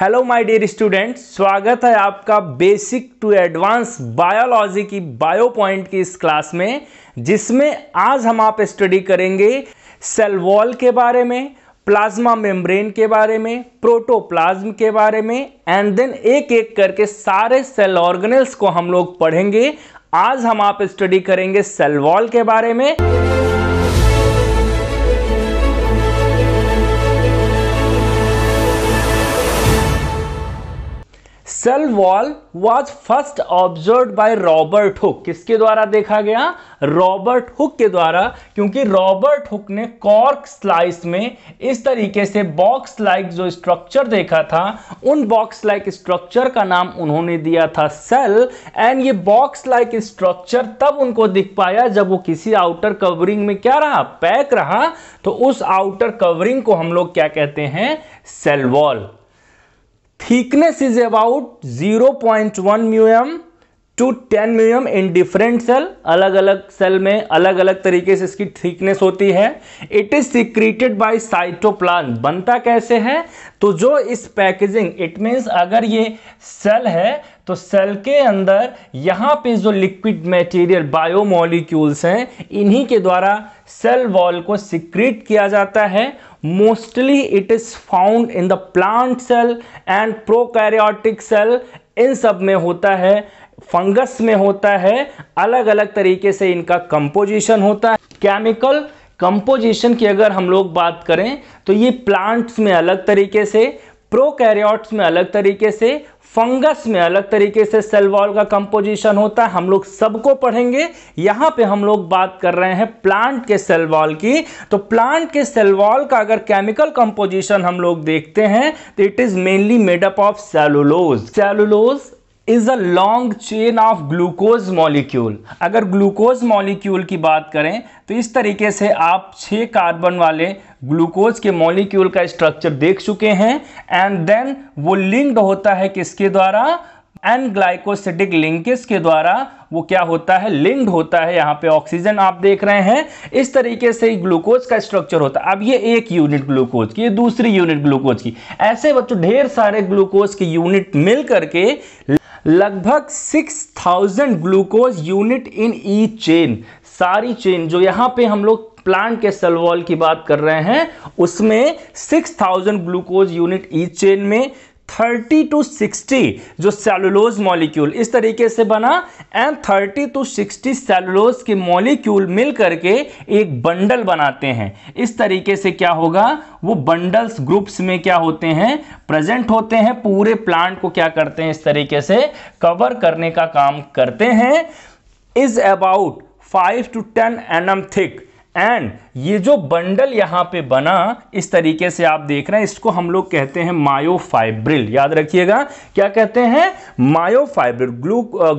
hello my dear students स्वागत है आपका बेसिक टू एडवांस बायोलॉजी की बायो पॉइंट की इस क्लास में जिसमें आज हम आप स्टडी करेंगे सेल वॉल के बारे में प्लाज्मा मेम्ब्रेन के बारे में प्रोटोप्लाज्म के बारे में एंड देन एक एक करके सारे सेल ऑर्गेनल्स को हम लोग पढ़ेंगे आज हम आप स्टडी करेंगे सेल वॉल के बारे में cell wall was first observe by Robert Hooke किसके द्वारा देखा गया रॉबर्ट हुक के द्वारा क्योंकि रॉबर्ट हुक ने कॉर्क स्लाइस में इस तरीके से बॉक्स लाइक जो स्ट्रक्चर देखा था उन बॉक्स लाइक स्ट्रक्चर का नाम उन्होंने दिया था सेल एंड ये बॉक्स लाइक स्ट्रक्चर तब उनको दिख पाया जब वो किसी आउटर कवरिंग में क्या रहा पैक रहा तो उस आउटर कवरिंग को हम लोग क्या कहते हैं cell wall thickness is about 0.1 one mu m to ten mu m in different cell अलग अलग सेल में अलग अलग तरीके से इसकी थिकनेस होती है it is secreted by cytoplasm बनता कैसे है तो जो इस पैकेजिंग इट मीन्स अगर ये सेल है तो सेल के अंदर यहाँ पे जो लिक्विड मटेरियल बायोमोलिक्यूल्स हैं इन्हीं के द्वारा सेल वॉल को सिक्रीट किया जाता है mostly it is found in the plant cell and prokaryotic cell इन सब में होता है फंगस में होता है अलग अलग तरीके से इनका कंपोजिशन होता है केमिकल कंपोजिशन की अगर हम लोग बात करें तो ये प्लांट्स में अलग तरीके से प्रोकैरियोट्स में अलग तरीके से फंगस में अलग तरीके से सेल वॉल का कंपोजिशन होता है हम लोग सबको पढ़ेंगे यहाँ पे हम लोग बात कर रहे हैं प्लांट के सेल वॉल की तो प्लांट के सेल वॉल का अगर केमिकल कंपोजिशन हम लोग देखते हैं तो it is mainly made up of cellulose cellulose is a long chain of glucose molecule अगर ग्लूकोज मॉलिक्यूल की बात करें तो इस तरीके से आप छह कार्बन वाले ग्लूकोज के मॉलिक्यूल का स्ट्रक्चर देख चुके हैं एंड देन वो लिंक्ड होता है किसके द्वारा एन ग्लाइकोसिटिक लिंकेज के द्वारा वो क्या होता है लिंक्ड होता है यहाँ पे ऑक्सीजन आप देख रहे हैं इस तरीके से ग्लूकोज का स्ट्रक्चर होता है अब ये एक यूनिट ग्लूकोज की ये दूसरी यूनिट ग्लूकोज की ऐसे बच्चों ढेर सारे ग्लूकोज के यूनिट मिल करके लगभग 6000 glucose unit in each chain सारी चेन जो यहां पे हम लोग प्लांट के सेलवॉल की बात कर रहे हैं उसमें 6000 ग्लूकोज यूनिट ई चेन में थर्टी टू सिक्सटी जो सेलुलोज मॉलिक्यूल इस तरीके से बना and thirty to sixty cellulose के मॉलिक्यूल मिल करके एक बंडल बनाते हैं इस तरीके से क्या होगा वो बंडल्स ग्रुप्स में क्या होते हैं प्रेजेंट होते हैं पूरे प्लांट को क्या करते हैं इस तरीके से कवर करने का काम करते हैं is about five to ten m thick and ये जो बंडल यहाँ पे बना इस तरीके से आप देख रहे हैं इसको हम लोग कहते हैं मायोफाइब्रिल याद रखिएगा क्या कहते हैं myofibril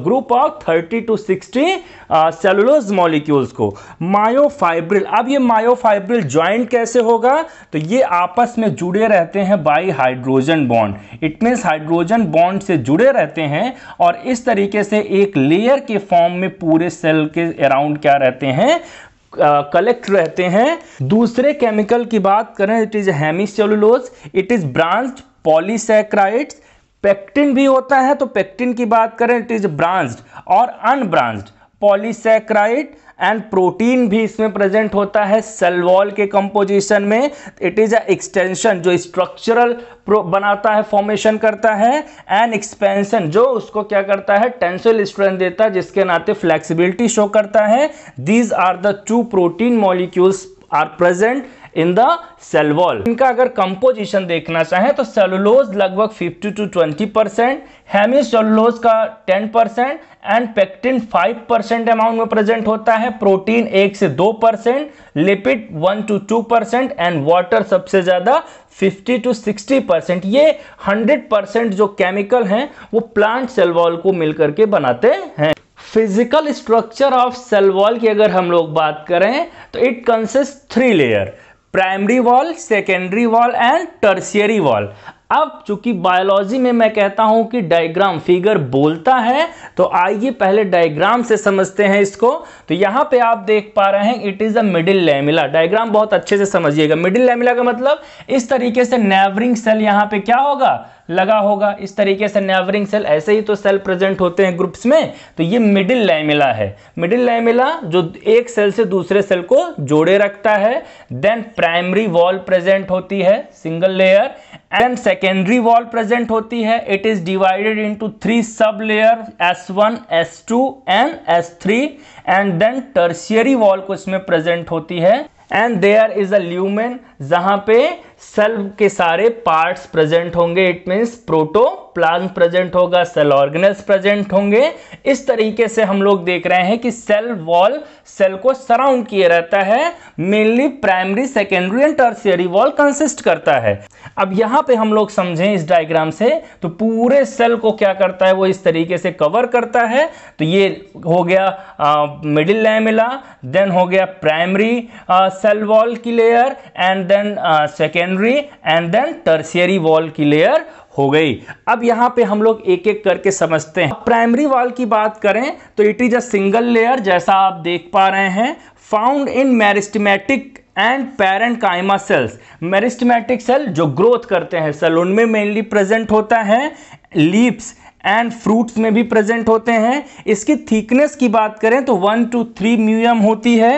group of 30 to 60 cellulose molecules को मायोफाइब्रिल अब ये मायोफाइब्रिल ज्वाइंट कैसे होगा तो ये आपस में जुड़े रहते हैं by hydrogen bond it means hydrogen bond से जुड़े रहते हैं और इस तरीके से एक लेयर के फॉर्म में पूरे सेल के अराउंड क्या रहते हैं कलेक्ट रहते हैं दूसरे केमिकल की बात करें it is hemicellulose it is branch polysaccharide pectin भी होता है तो पेक्टिन की बात करें इट इज ब्रांच और अनब्रांच पॉलीसेक्राइड एंड प्रोटीन भी इसमें प्रेजेंट होता है सेलवॉल के कंपोजिशन में इट इज अ एक्सटेंशन जो स्ट्रक्चरल बनाता है फॉर्मेशन करता है एंड एक्सपेंशन जो उसको क्या करता है टेंसिल स्ट्रेंथ देता है जिसके नाते फ्लेक्सिबिलिटी शो करता है these are the two protein molecules are present in the cell wall इनका अगर कंपोजिशन देखना चाहें तो सेलुलोज लगभग 50 टू 20 परसेंट हेमी सेलुलोज का 10 percent and pectin 5 percent amount में प्रेजेंट होता है प्रोटीन एक से दो percent lipid one to two percent and water सबसे ज़्यादा 50 टू 60 परसेंट ये 100 परसेंट जो केमिकल हैं वो प्लांट सेल वॉल को मिलकर के बनाते हैं physical structure of cell wall की अगर हम लोग बात करें तो it consist three layer primary wall secondary wall and tertiary wall अब चूंकि बायोलॉजी में मैं कहता हूं कि डायग्राम फिगर बोलता है तो आइए पहले डायग्राम से समझते हैं इसको तो यहां पे आप देख पा रहे हैं it is a middle lamella diagram बहुत अच्छे से समझिएगा मिडिल लेमिला का मतलब इस तरीके से नेवरिंग सेल यहां पे क्या होगा लगा होगा इस तरीके से नेवरिंग सेल ऐसे ही तो सेल प्रेजेंट होते हैं ग्रुप्स में तो ये मिडिल लैमिला है मिडिल लैमिला जो एक सेल से दूसरे सेल को जोड़े रखता है देन प्राइमरी वॉल प्रेजेंट होती है single layer and secondary wall present होती है it is divided into three sub layer S one S two and S three and then tertiary wall को इसमें प्रेजेंट होती है and there is a lumen जहां पे सेल के सारे पार्ट्स प्रेजेंट होंगे it means protoplasm present होगा सेल ऑर्गेनल्स प्रेजेंट होंगे इस तरीके से हम लोग देख रहे हैं कि सेल वॉल सेल को सराउंड किए रहता है mainly primary secondary and tertiary wall consist करता है अब यहाँ पे हम लोग समझें इस डायग्राम से तो पूरे सेल को क्या करता है वो इस तरीके से कवर करता है तो ये हो गया मिडिल लैमिला देन हो गया प्राइमरी सेल वॉल की layer and then secondary and then tertiary wall की लेयर हो गई अब यहां पे हम लोग एक एक करके समझते हैं प्राइमरी वॉल की बात करें तो it is a single layer जैसा आप देख पा रहे हैं found in meristematic and parenchyma cells meristematic cell जो ग्रोथ करते हैं सेल उनमें मेनली प्रेजेंट होता है लीप्स एंड फ्रूट्स में भी प्रेजेंट होते हैं इसकी थिकनेस की बात करें तो वन टू थ्री म्यूएम होती है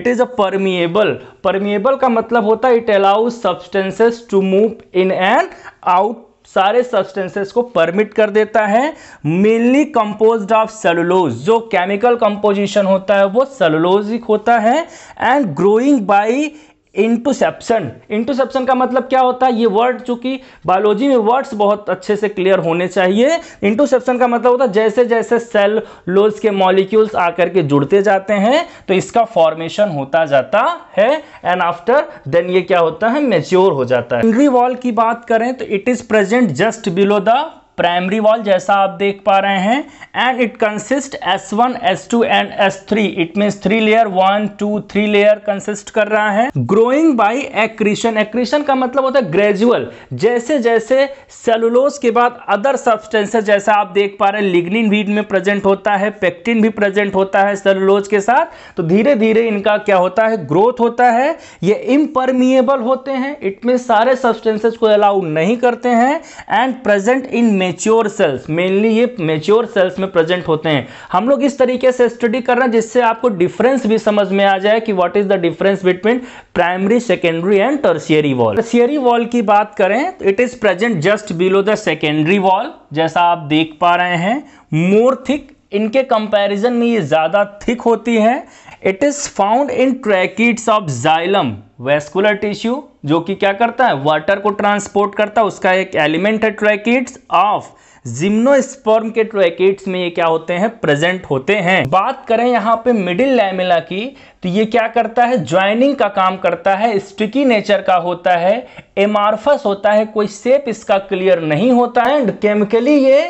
it is a permeable permeable का मतलब होता है it allows substances to move in and out सारे सब्सटेंसेस को परमिट कर देता है मेनली कंपोज ऑफ सेलुलोज जो केमिकल कंपोजिशन होता है वो सेलुलोजिक होता है and growing by intussusception intussusception का मतलब क्या होता है ये वर्ड चूंकि बायोलॉजी में वर्ड्स बहुत अच्छे से क्लियर होने चाहिए इंटूसेप्शन का मतलब होता है जैसे जैसे सेल लोज के मॉलिक्यूल्स आकर के जुड़ते जाते हैं तो इसका फॉर्मेशन होता जाता है एंड आफ्टर देन ये क्या होता है मेच्योर हो जाता है वॉल की बात करें तो it is present just below the primary wall जैसा आप देख पा रहे हैं and it consist S one S two and S three it mean three layer one two three layer consist कर रहा है ग्रोइंग बाय एक्रीशन एक्रीशन का मतलब होता है ग्रेजुअल जैसे जैसे सेलुलोज के बाद अदर सब्सटेंसेस जैसा आप देख पा रहे हैं लिग्निन भी में प्रेजेंट होता है पेक्टिन भी प्रेजेंट होता है सेलुलोज के साथ तो धीरे धीरे इनका क्या होता है ग्रोथ होता है ये इम्परमिएबल होते हैं इट मीन सारे सब्सटेंसेज को अलाउ नहीं करते हैं and present in mature cells mainly ये मेच्योर सेल्स में प्रेजेंट होते हैं हम लोग इस तरीके से स्टडी कर रहे हैं जिससे आपको डिफरेंस भी समझ में आ जाए कि what is the difference between primary secondary and tertiary wall tertiary wall की बात करें तो it is present just below the secondary wall जैसा आप देख पा रहे हैं मोर थिक इनके कंपैरिजन में ये ज़्यादा थिक होती है it is found in tracheids of xylem vascular tissue जो कि क्या करता है वाटर को ट्रांसपोर्ट करता है उसका एक एलिमेंट है ट्रैकिट्स ऑफ जिम्नोस्पर्म के ट्रैकेट्स में ये क्या होते हैं प्रेजेंट होते हैं बात करें यहाँ पे मिडिल लैमिला की तो ये क्या करता है ज्वाइनिंग का काम करता है स्टिकी नेचर का होता है एमार्फस होता है कोई सेप इसका क्लियर नहीं होता है एंड केमिकली ये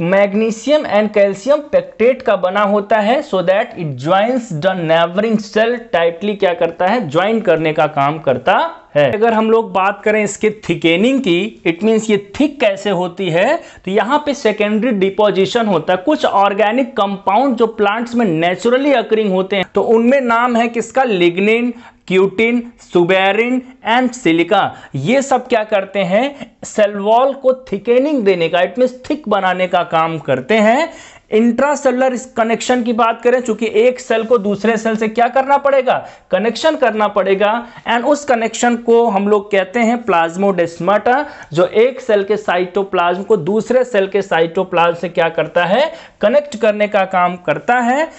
मैग्नीशियम एंड कैल्शियम पेक्टेट का बना होता है so that it joins the neighbouring cell tightly क्या करता है ज्वाइन करने का काम करता है अगर हम लोग बात करें इसके थिकेनिंग की इट मीन ये थिक कैसे होती है तो यहाँ पे सेकेंडरी डिपोजिशन होता है कुछ ऑर्गेनिक कंपाउंड जो प्लांट्स में नेचुरली अकरिंग होते हैं तो उनमें नाम है किसका lignin cutin suberin and silica ये सब क्या करते हैं सेलवॉल को थिकेनिंग देने का इट मीन थिक बनाने का काम करते हैं सेलर कनेक्शन की बात करें चूंकि एक सेल को दूसरे सेल से क्या करना पड़ेगा कनेक्शन करना पड़ेगा एंड उस कनेक्शन को हम लोग कहते हैं प्लाज्मोडेस्माटा जो एक सेल के साइटोप्लाज्म को दूसरे सेल के साइटोप्लाज्म से क्या करता है कनेक्ट करने का काम करता है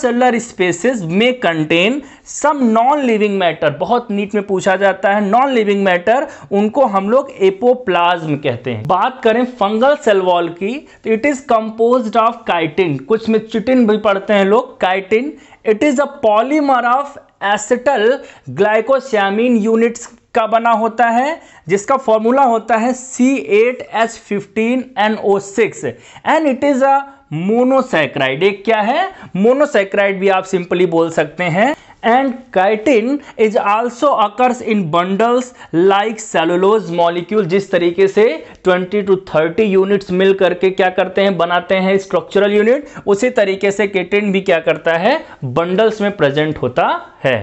सेलर स्पेसिस में contain some non living matter बहुत नीट में पूछा जाता है नॉन लिविंग मैटर उनको हम लोग एपोप्लाज्म कहते हैं बात करें फंगल सेल वॉल की तो it is composed of of chitin कुछ में चिटिन भी पढ़ते हैं लोग chitin it is a polymer of acetyl glucosamine units का बना होता है जिसका फॉर्मूला होता है C eight H fifteen N O six and it is a monosaccharide एक क्या है मोनोसैक्राइड भी आप सिंपली बोल सकते हैं and chitin is also occurs in bundles like cellulose molecule जिस तरीके से 20 to 30 यूनिट्स मिल करके क्या करते हैं बनाते हैं स्ट्रक्चरल यूनिट उसी तरीके से केटिन भी क्या करता है बंडल्स में प्रेजेंट होता है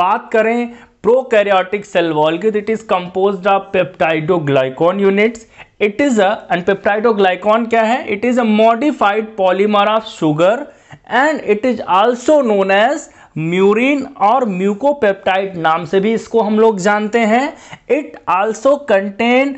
बात करें प्रोकैरियोटिक सेल वॉल की it is composed of peptidoglycan units it is a and peptidoglycan क्या है it is a modified polymer of sugar and it is also known as murein और म्यूकोपेप्टाइड नाम से भी इसको हम लोग जानते हैं it also contain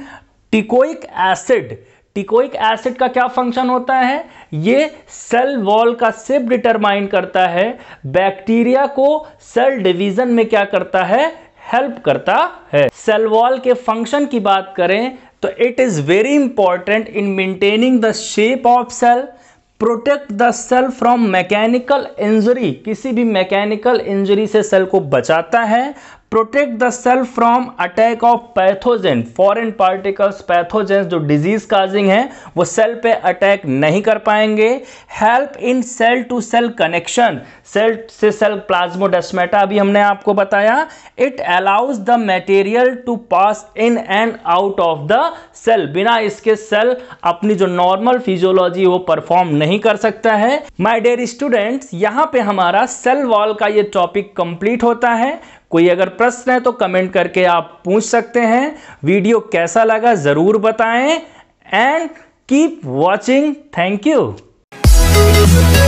teichoic acid teichoic acid का क्या फंक्शन होता है ये सेल वॉल का सिप डिटरमाइन करता है बैक्टीरिया को सेल डिवीजन में क्या करता है हेल्प करता है सेल वॉल के फंक्शन की बात करें तो it is very important in maintaining the shape of cell protect the cell from mechanical injury किसी भी मैकेनिकल इंजरी से सेल को बचाता है protect the self from attack of pathogen foreign particles pathogen जो डिजीज काजिंग है वो cell पे अटैक नहीं कर पाएंगे help in cell to cell connection cell से सेल प्लाज्मोडेस्मेटा भी हमने आपको बताया it allows the material to pass in and out of the cell बिना इसके सेल अपनी जो नॉर्मल फिजियोलॉजी वो परफॉर्म नहीं कर सकता है माई डेयर स्टूडेंट्स यहाँ पे हमारा सेल वॉल का ये टॉपिक कंप्लीट होता है कोई अगर प्रश्न है तो कमेंट करके आप पूछ सकते हैं वीडियो कैसा लगा ज़रूर बताएं and keep watching thank you